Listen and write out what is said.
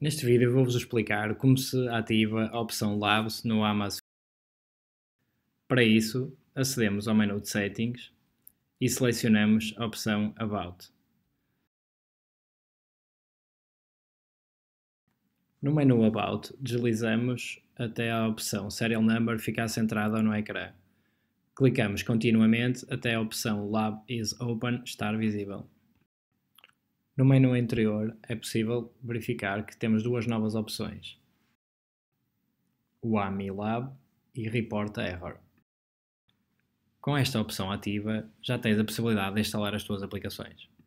Neste vídeo vou-vos explicar como se ativa a opção Labs no Amazon. Para isso, acedemos ao menu de Settings e selecionamos a opção About. No menu About, deslizamos até a opção Serial Number ficar centrada no ecrã. Clicamos continuamente até a opção Lab is Open estar visível. No menu anterior é possível verificar que temos duas novas opções, o AMI Lab e Report Error. Com esta opção ativa, já tens a possibilidade de instalar as tuas aplicações.